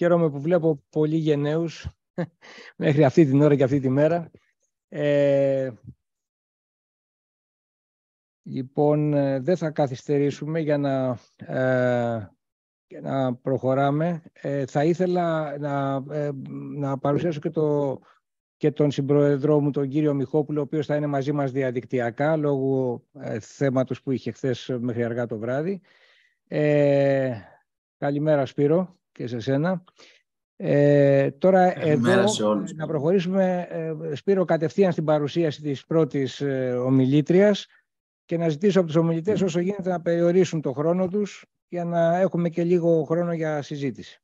Χαίρομαι που βλέπω πολλοί γενναίους μέχρι αυτή την ώρα και αυτή τη μέρα. Ε, λοιπόν, ε, δεν θα καθυστερήσουμε για να, ε, προχωράμε. Ε, θα ήθελα να, να παρουσιάσω και, το, τον συμπροεδρό μου, τον κύριο Μιχόπουλο, ο οποίος θα είναι μαζί μας διαδικτυακά, λόγω θέματος που είχε χθες μέχρι αργά το βράδυ. καλημέρα, Σπύρο και σε Ε, τώρα εδώ να προχωρήσουμε, ε, Σπύρο, κατευθείαν στην παρουσίαση της πρώτης ε, ομιλήτριας και να ζητήσω από τους ομιλητές όσο γίνεται να περιορίσουν το χρόνο τους για να έχουμε και λίγο χρόνο για συζήτηση.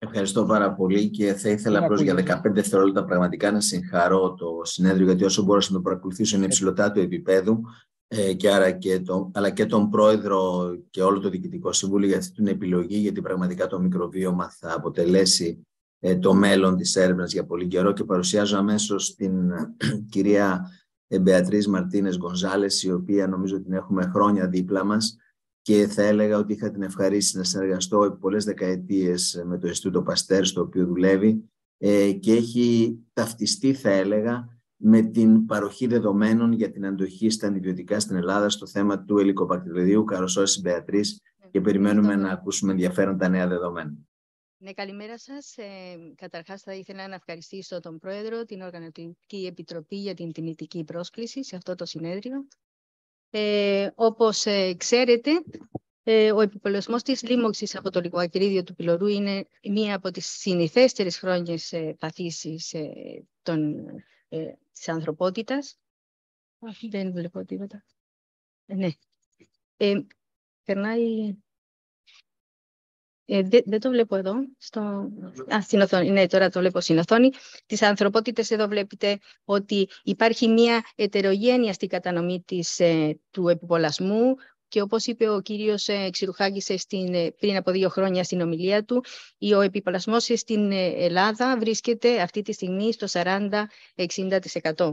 Ευχαριστώ πάρα πολύ και θα ήθελα απλώς για 15 δευτερόλεπτα πραγματικά να συγχαρώ το συνέδριο, γιατί όσο μπορούσα να το παρακολουθήσω είναι ε, υψηλωτά του επίπεδου ε, και άρα και τον, αλλά και τον πρόεδρο και όλο το Διοικητικό Συμβούλιο για αυτή την επιλογή, γιατί πραγματικά το μικροβίωμα θα αποτελέσει ε, το μέλλον της έρευνας για πολύ καιρό και παρουσιάζω αμέσως την κυρία ε, Μπεατρής Μαρτίνες Γκονζάλες, η οποία νομίζω την έχουμε χρόνια δίπλα μας και θα έλεγα ότι είχα την ευχαρίστηση να συνεργαστώ επί πολλές δεκαετίες ε, με το Ινστιτούτο Παστέρ, στο οποίο δουλεύει και έχει ταυτιστεί, θα έλεγα, με την παροχή δεδομένων για την αντοχή στα αντιβιωτικά στην Ελλάδα στο θέμα του ελικοπακτηριδίου καροσώση Μπεατρή και περιμένουμε να ακούσουμε ενδιαφέροντα νέα δεδομένα. Ναι, καλημέρα σας. Ε, Καταρχάς, θα ήθελα να ευχαριστήσω τον Πρόεδρο, την Οργανωτική Επιτροπή για την τιμητική πρόσκληση σε αυτό το συνέδριο. Ε, Όπως ε, ξέρετε, ε, ο επιπολισμός της λίμωξης από το λιγοακρίδιο του πυλωρού είναι μία από τις συνηθέστερες χρόνιες παθήσεις ε, των Της ανθρωπότητας. Δεν βλέπω τίποτα. Ε, ναι. Ε, περνάει... Ε, δεν το βλέπω εδώ. Στο... Α, στην οθόνη. Ναι, τώρα το βλέπω στην οθόνη. Τις ανθρωπότητες εδώ βλέπετε ότι υπάρχει μια ετερογένεια στην κατανομή της, ε, του επιπολασμού, και όπως είπε ο κύριος ε, Ξηρουχάκης ε, στην, ε, πριν από δύο χρόνια στην ομιλία του, ο επιπλασμός στην Ελλάδα βρίσκεται αυτή τη στιγμή στο 40-60%.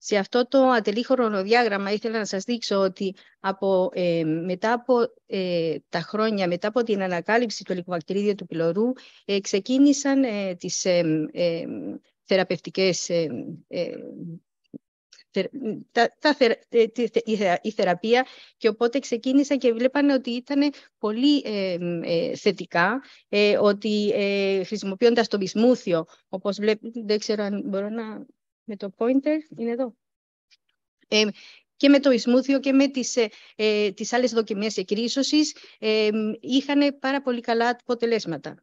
Σε αυτό το ατελή χρονοδιάγραμμα ήθελα να σας δείξω ότι από, μετά από τα χρόνια, μετά από την ανακάλυψη του ελικοβακτηρίδιου του πυλωρού, ε, ξεκίνησαν τις θεραπευτικές τα, τα, ε, η θεραπεία και οπότε ξεκίνησα και βλέπανε ότι ήταν πολύ ε, ε, θετικά ότι χρησιμοποιώντας το βυσμούθιο, όπως βλέπετε, δεν ξέρω αν μπορώ να... με το pointer, είναι εδώ. και με το ισμούθιο και με τις, ε, τις άλλες δοκιμές εκρίσωσης είχαν πάρα πολύ καλά αποτελέσματα.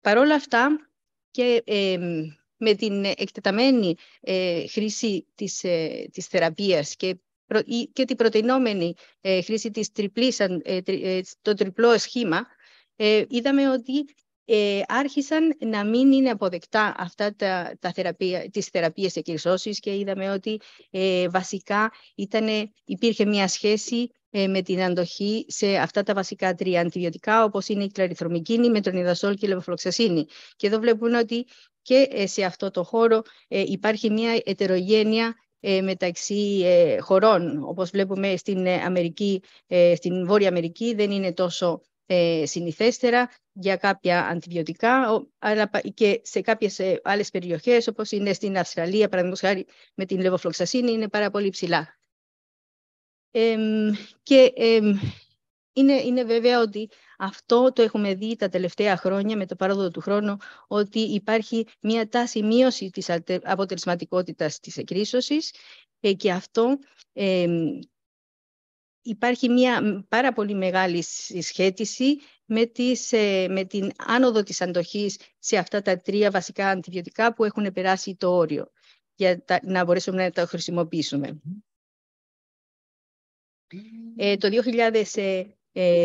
Παρ' όλα αυτά, και με την εκτεταμένη ε, χρήση της, ε, της θεραπείας και, και την προτεινόμενη ε, χρήση της τριπλής, ε, το τριπλό σχήμα, είδαμε ότι άρχισαν να μην είναι αποδεκτά αυτά τα, τα θεραπεία, τις θεραπείες εκκλησώσεις και είδαμε ότι βασικά ήτανε, υπήρχε μια σχέση με την αντοχή σε αυτά τα βασικά τρία αντιβιωτικά, όπως είναι η κλαριθρομικίνη, μετρονιδασόλ και η λεβοφλοξασίνη. Και εδώ βλέπουμε ότι και ε, σε αυτό το χώρο ε, υπάρχει μια ετερογένεια ε, μεταξύ χωρών. Όπως βλέπουμε στην, στην Βόρεια Αμερική δεν είναι τόσο συνηθέστερα για κάποια αντιβιωτικά αλλά και σε κάποιες άλλες περιοχές όπως είναι στην Αυστραλία παραδείγματος χάρη με την λεβοφλοξασίνη είναι πάρα πολύ ψηλά. και είναι, είναι βέβαια ότι αυτό το έχουμε δει τα τελευταία χρόνια με το παράδοδο του χρόνου ότι υπάρχει μια τάση μείωση της αποτελεσματικότητας της εκρίσωσης ε, και αυτό υπάρχει μια πάρα πολύ μεγάλη συσχέτιση με, τις, ε, με την άνοδο της αντοχής σε αυτά τα τρία βασικά αντιβιωτικά που έχουν περάσει το όριο για να μπορέσουμε να τα χρησιμοποιήσουμε. Ε, το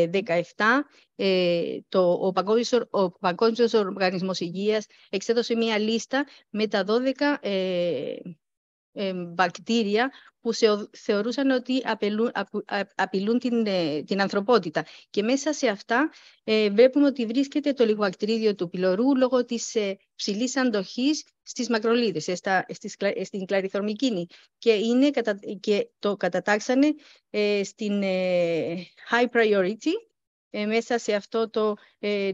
17, ε, ε, το, ο, Παγκόσμιος, ο Παγκόσμιος Οργανισμός Υγείας εξέδωσε μία λίστα με τα 12 βακτήρια που θεωρούσαν ότι απειλούν, την, ε, την ανθρωπότητα. Και μέσα σε αυτά ε, βλέπουμε ότι βρίσκεται το λιγοακτρίδιο του πυλωρού λόγω της ε, ψηλής αντοχής στις μακρολίδες, στην κλαριθορμικίνη. Και, είναι, και το κατατάξανε στην high priority μέσα σε αυτό το,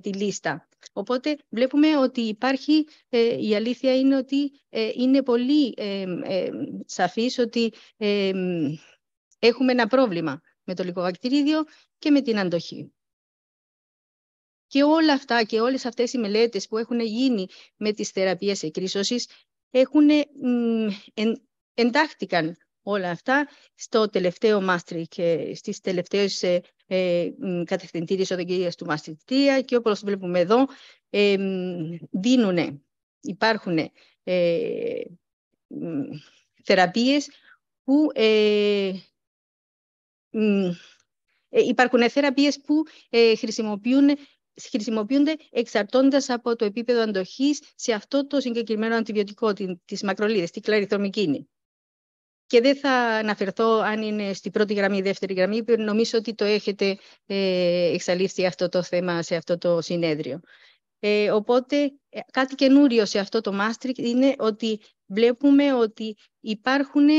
τη λίστα. Οπότε βλέπουμε ότι υπάρχει, ε, η αλήθεια είναι ότι ε, είναι πολύ ε, σαφής ότι έχουμε ένα πρόβλημα με το λικοβακτηρίδιο και με την αντοχή. Και όλα αυτά και όλες αυτές οι μελέτες που έχουν γίνει με τις θεραπείες εκρίσωσης έχουν όλα αυτά στο τελευταίο και ε, στις τελευταίες ε, ε κατευθυντήριες οδηγίες του Μαστρικτία και όπως βλέπουμε εδώ ε, δίνουν, υπάρχουν ε, θεραπείες που ε, ε υπάρχουν που χρησιμοποιούνται εξαρτώντας από το επίπεδο αντοχής σε αυτό το συγκεκριμένο αντιβιωτικό της μακρολίδης, τη κλαριθρομικίνη και δεν θα αναφερθώ αν είναι στην πρώτη γραμμή ή δεύτερη γραμμή, νομίζω ότι το έχετε ε, εξαλείφθει αυτό το θέμα σε αυτό το συνέδριο. Ε, οπότε ε, κάτι καινούριο σε αυτό το Μάστρικ είναι ότι βλέπουμε ότι υπάρχουν,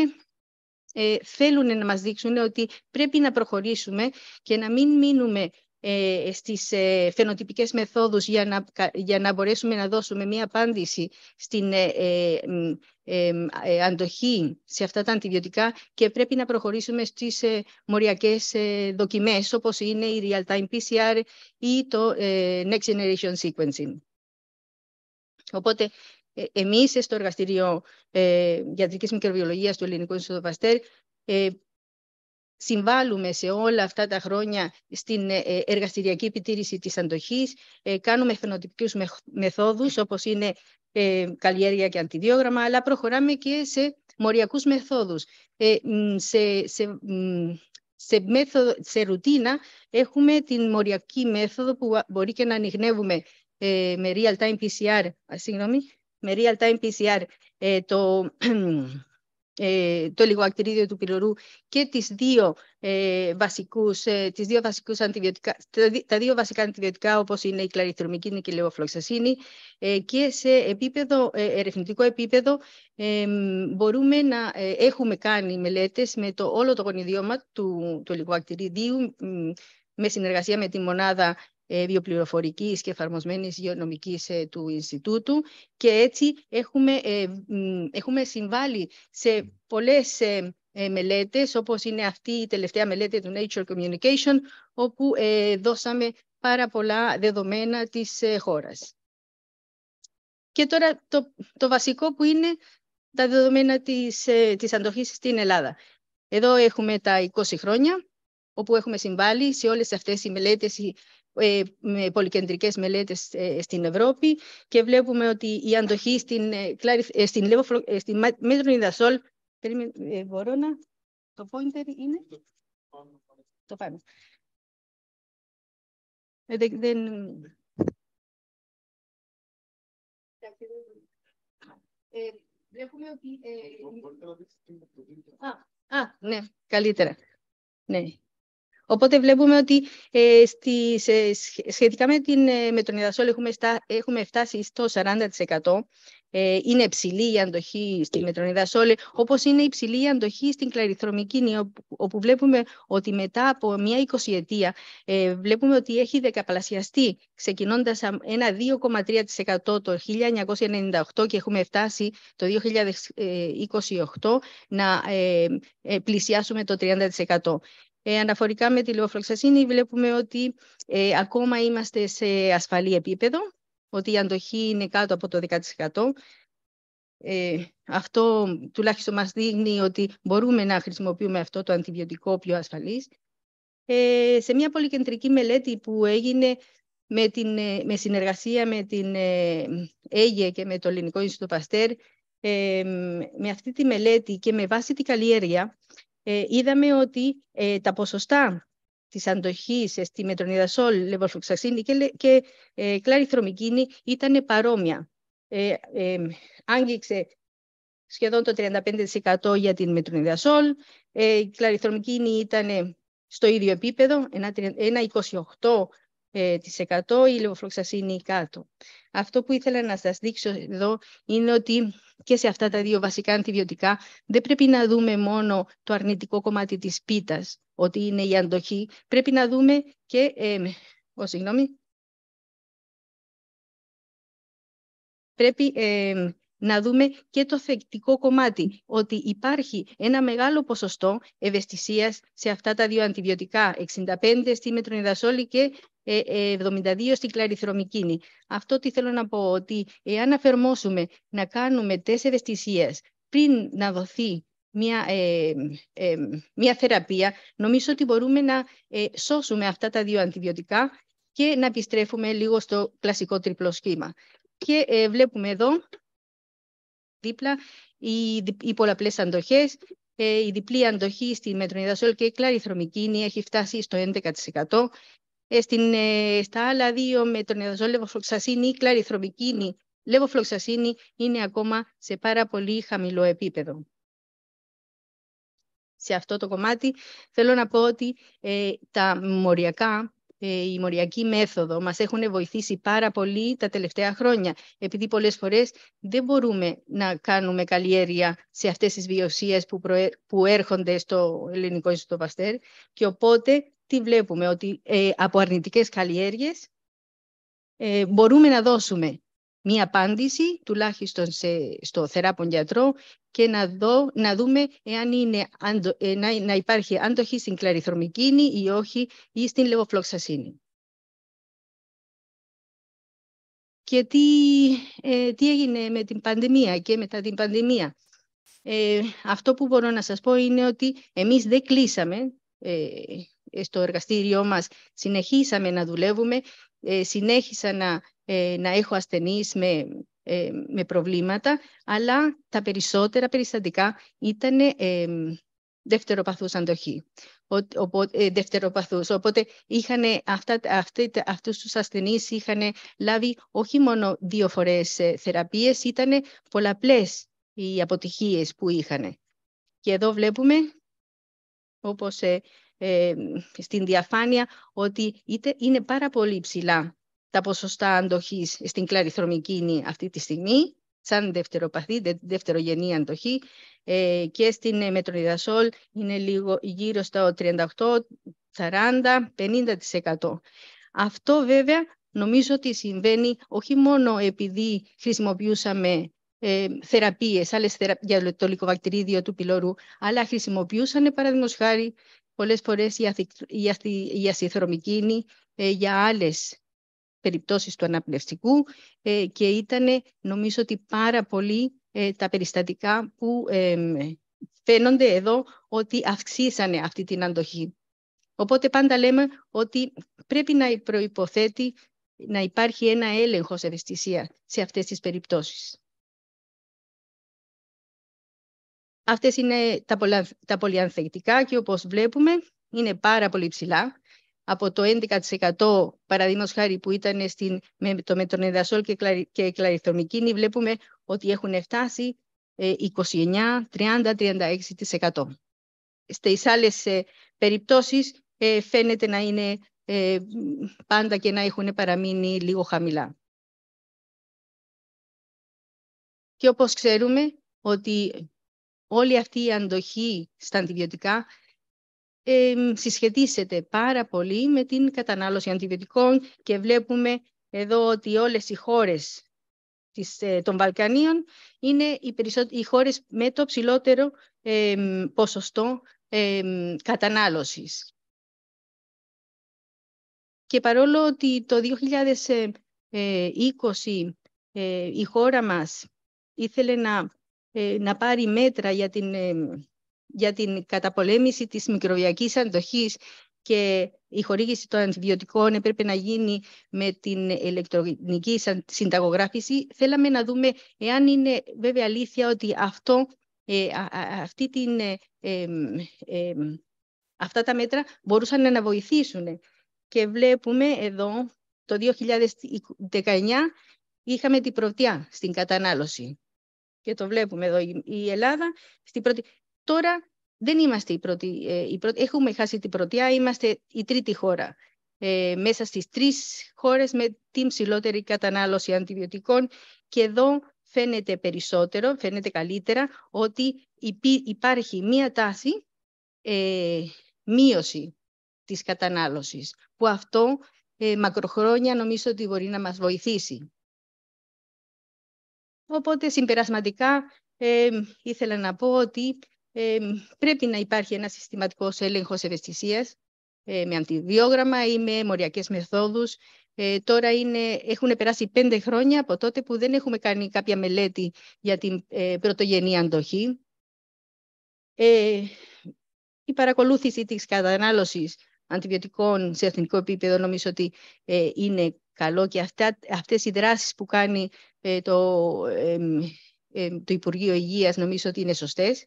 ε, θέλουν να μας δείξουν ότι πρέπει να προχωρήσουμε και να μην μείνουμε ε, στις ε, φαινοτυπικές μεθόδους για να, για να μπορέσουμε να δώσουμε μία απάντηση στην ε, ε, ε, ε, αντοχή σε αυτά τα αντιβιωτικά και πρέπει να προχωρήσουμε στις μοριακές δοκιμές όπως είναι η real-time PCR ή το next generation sequencing. Οπότε εμείς στο εργαστήριο ε, γιατρικής μικροβιολογίας του Ελληνικού Ινστιτούτου συμβάλλουμε σε όλα αυτά τα χρόνια στην ε, ε, εργαστηριακή επιτήρηση της αντοχής. Ε, κάνουμε φαινοτυπικούς μεθόδους όπως είναι καλλιέργεια και αντιδιόγραμμα, αλλά προχωράμε και σε μοριακούς μεθόδους. Σε, σε, σε, σε ρουτίνα έχουμε την μοριακή μέθοδο που μπορεί και να ανοιχνεύουμε με real-time PCR, συγγνώμη, με real-time PCR το, το λιγοακτηρίδιο του πυρορού και τις δύο, βασικούς, τις δύο βασικούς αντιβιωτικά, τα, δύο βασικά αντιβιωτικά όπως είναι η κλαριθρομική και η λεβοφλοξασίνη και σε επίπεδο, ερευνητικό επίπεδο μπορούμε να έχουμε κάνει μελέτες με το όλο το γονιδιώμα του, του λιγοακτηριδίου με συνεργασία με τη μονάδα βιοπληροφορικής ε, και εφαρμοσμένης υγειονομικής ε, του Ινστιτούτου και έτσι έχουμε, ε, έχουμε συμβάλει σε πολλές μελέτες όπως είναι αυτή η τελευταία μελέτη του Nature Communication όπου δώσαμε πάρα πολλά δεδομένα της χώρας. Και τώρα το, βασικό που είναι τα δεδομένα της, της αντοχής στην Ελλάδα. Εδώ έχουμε τα 20 χρόνια όπου έχουμε συμβάλει σε όλες αυτές οι μελέτες ε, με πολυκεντρικές μελέτες ε, στην Ευρώπη και βλέπουμε ότι η αντοχή στην, ε, στην, λεβοφλο, στην Μπορώ να... Το pointer είναι... Το πάνω. Δεν... βλέπουμε ότι... α, ναι, καλύτερα. Ναι, Οπότε βλέπουμε ότι ε, ε, σχετικά με, την, ε, έχουμε, φτάσει στο 40%. Ε, είναι υψηλή η αντοχή στη μετρονιδασόλη, όπως είναι υψηλή η αντοχή στην Κλαριθρομική, όπου, βλέπουμε ότι μετά από μια 20 ετία βλέπουμε ότι έχει δεκαπλασιαστεί, ξεκινώντας ένα 2,3% το 1998 και έχουμε φτάσει το 2028 να πλησιάσουμε το 30%. Ε, αναφορικά με τη λιβοφλοξασίνη βλέπουμε ότι ε, ακόμα είμαστε σε ασφαλή επίπεδο, ότι η αντοχή είναι κάτω από το 10%. Ε, αυτό τουλάχιστον μας δείχνει ότι μπορούμε να χρησιμοποιούμε αυτό το αντιβιωτικό πιο ασφαλής. σε μια πολυκεντρική μελέτη που έγινε με, την, με συνεργασία με την ΕΓΕ και με το Ελληνικό Ινστιτούτο Παστέρ, με αυτή τη μελέτη και με βάση την καλλιέργεια, ε, είδαμε ότι ε, τα ποσοστά της αντοχής ε, στη μετρονιδασόλ, λεβοφλουξαξίνη και, και ε, κλαριθρομικίνη ήταν παρόμοια. Ε, ε, άγγιξε σχεδόν το 35% για τη μετρονιδασόλ, ε, η κλαριθρομικίνη ήταν στο ίδιο επίπεδο, ένα, ένα 28% η λεβοφλοξασίνη κάτω. Αυτό που ήθελα να σας δείξω εδώ είναι ότι και σε αυτά τα δύο βασικά αντιβιωτικά δεν πρέπει να δούμε μόνο το αρνητικό κομμάτι της πίτας, ότι είναι η αντοχή. Πρέπει να δούμε και... Ε, ο, συγγνώμη. Πρέπει να δούμε και το θεκτικό κομμάτι, ότι υπάρχει ένα μεγάλο ποσοστό ευαισθησίας σε αυτά τα δύο αντιβιωτικά, 65 στη μετρονιδασόλη και 72 ε, ε, στην κλαριθρομικίνη. Αυτό τι θέλω να πω, ότι εάν αφαιρμόσουμε να κάνουμε τεστ ευαισθησίας πριν να δοθεί μια, ε, ε, μια θεραπεία, νομίζω ότι μπορούμε να ε, σώσουμε αυτά τα δύο αντιβιωτικά και να επιστρέφουμε λίγο στο κλασικό τριπλό σχήμα. Και ε, βλέπουμε εδώ δίπλα, οι, οι πολλαπλές αντοχές, ε, η διπλή αντοχή στη μετρονιδαζόλ και η κλαριθρομικίνη έχει φτάσει στο 11%. Ε, στην, ε, στα άλλα δύο μετρονιδαζόλ, λεβοφλοξασίνη ή κλαριθρομικίνη, λεβοφλοξασίνη είναι ακόμα σε πάρα πολύ χαμηλό επίπεδο. Σε αυτό το κομμάτι θέλω να πω ότι τα μοριακά ε, η μοριακή μέθοδο μας έχουν βοηθήσει πάρα πολύ τα τελευταία χρόνια, επειδή πολλές φορές δεν μπορούμε να κάνουμε καλλιέργεια σε αυτές τις βιωσίες που, που έρχονται στο ελληνικό Ιστοπαστέρ Παστέρ και οπότε τι βλέπουμε, ότι ε, από αρνητικές καλλιέργειες ε, μπορούμε να δώσουμε μία απάντηση, τουλάχιστον σε, στο θεράπον γιατρό, και να, δω, να δούμε εάν είναι, ε, να, να υπάρχει άντοχη στην κλαριθρομικίνη ή όχι, ή στην λεβοφλοξασίνη. Και τι, ε, τι έγινε με την πανδημία και μετά την πανδημία. Ε, αυτό που μπορώ να σας πω είναι ότι εμείς δεν κλείσαμε στο εργαστήριό μας, συνεχίσαμε να δουλεύουμε, συνέχισα να ε, να έχω ασθενείς με, ε, με προβλήματα, αλλά τα περισσότερα περιστατικά ήταν ε, δευτεροπαθούς αντοχή. Οπότε, δευτεροπαθούς. Οπότε είχαν αυτά, αυτή, αυτούς τους ασθενείς είχαν λάβει όχι μόνο δύο φορές ε, θεραπείες, ήταν πολλαπλές οι αποτυχίες που είχαν. Και εδώ βλέπουμε, όπως στην διαφάνεια, ότι είτε είναι πάρα πολύ ψηλά τα ποσοστά αντοχής στην κλαριθρομικίνη αυτή τη στιγμή, σαν δευτεροπαθή, δευτερογενή αντοχή, ε, και στην ε, μετρονιδασόλ είναι λίγο γύρω στα 38, 40, 50%. Αυτό βέβαια νομίζω ότι συμβαίνει όχι μόνο επειδή χρησιμοποιούσαμε ε, θεραπείες, άλλες θερα... για το λικοβακτηρίδιο του πυλώρου, αλλά χρησιμοποιούσαν, παραδείγματος χάρη, πολλές φορές η, αθι... ασυθρομικίνη ε, για άλλες περιπτώσεις του αναπνευστικού ε, και ήταν νομίζω ότι πάρα πολύ ε, τα περιστατικά που φαίνονται εδώ ότι αυξήσανε αυτή την αντοχή. Οπότε πάντα λέμε ότι πρέπει να προϋποθέτει να υπάρχει ένα έλεγχος ευαισθησία σε αυτές τις περιπτώσεις. Αυτές είναι τα, πολυανθεκτικά και όπως βλέπουμε είναι πάρα πολύ ψηλά από το 11% παραδείγματος χάρη που ήταν στην, με το μετρονεδασόλ και, κλαρι, και βλέπουμε ότι έχουν φτάσει 29, 30, 36%. Στις άλλες ε, περιπτώσεις ε, φαίνεται να είναι ε, πάντα και να έχουν παραμείνει λίγο χαμηλά. Και όπως ξέρουμε ότι όλη αυτή η αντοχή στα αντιβιωτικά ε, συσχετίζεται πάρα πολύ με την κατανάλωση αντιβιωτικών και βλέπουμε εδώ ότι όλες οι χώρες της, ε, των Βαλκανίων είναι οι, οι χώρες με το ψηλότερο ποσοστό ε, κατανάλωσης. Και παρόλο ότι το 2020 ε, η χώρα μας ήθελε να, ε, να πάρει μέτρα για την για την καταπολέμηση της μικροβιακής αντοχής και η χορήγηση των αντιβιωτικών έπρεπε να γίνει με την ηλεκτρονική συνταγογράφηση. Θέλαμε να δούμε εάν είναι βέβαια αλήθεια ότι αυτό, ε, αυτή την, ε, αυτά τα μέτρα μπορούσαν να βοηθήσουν. Και βλέπουμε εδώ το 2019 είχαμε την πρωτιά στην κατανάλωση. Και το βλέπουμε εδώ η Ελλάδα. Στην πρώτη... Τώρα δεν είμαστε η πρώτη, ε, έχουμε χάσει την πρωτιά, είμαστε η τρίτη χώρα. Ε, μέσα στις τρεις χώρες με την ψηλότερη κατανάλωση αντιβιωτικών και εδώ φαίνεται περισσότερο, φαίνεται καλύτερα ότι υπάρχει μία τάση ε, μείωση της κατανάλωσης που αυτό ε, μακροχρόνια νομίζω ότι μπορεί να μας βοηθήσει. Οπότε συμπερασματικά ήθελα να πω ότι πρέπει να υπάρχει ένας συστηματικός έλεγχος ευαισθησίας ε, με αντιβιόγραμμα ή με μοριακές μεθόδους. Ε, τώρα έχουν περάσει πέντε χρόνια από τότε που δεν έχουμε κάνει κάποια μελέτη για την ε, πρωτογενή αντοχή. η παρακολούθηση της κατανάλωσης αντιβιωτικών σε εθνικό επίπεδο νομίζω ότι είναι καλό και αυτά, αυτές οι δράσεις που κάνει το, το Υπουργείο Υγείας νομίζω ότι είναι σωστές.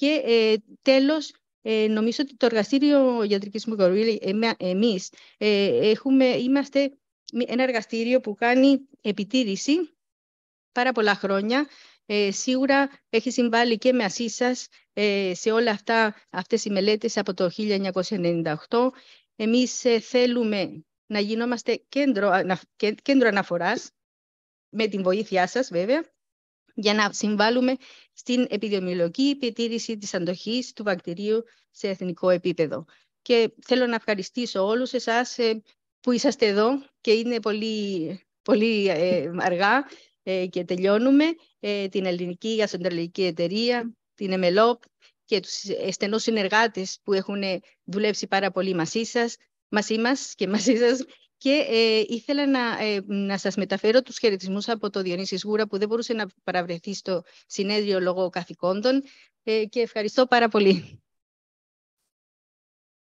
Και ε, τέλος, ε, νομίζω ότι το εργαστήριο ιατρικής μικροβίωσης, ε, εμείς, ε, έχουμε, είμαστε ένα εργαστήριο που κάνει επιτήρηση πάρα πολλά χρόνια. σίγουρα έχει συμβάλει και με ασύ σε όλα αυτά, αυτές οι μελέτες από το 1998. Εμείς θέλουμε να γινόμαστε κέντρο, κέντρο αναφοράς, με την βοήθειά σας βέβαια, για να συμβάλλουμε στην επιδημιολογική επιτήρηση της αντοχής του βακτηρίου σε εθνικό επίπεδο. Και θέλω να ευχαριστήσω όλους εσάς ε, που είσαστε εδώ και είναι πολύ, πολύ ε, αργά ε, και τελειώνουμε την Ελληνική Γαστρονταλλική Εταιρεία, την ΕΜΕΛΟΠ και τους στενούς συνεργάτες που έχουν δουλέψει πάρα πολύ μαζί σας μαζί μας και μαζί σας και ε, ήθελα να, ε, να σας μεταφέρω τους χαιρετισμούς από το Διονύσης Σγούρα που δεν μπορούσε να παραβρεθεί στο συνέδριο λόγω καθηκόντων ε, και ευχαριστώ πάρα πολύ.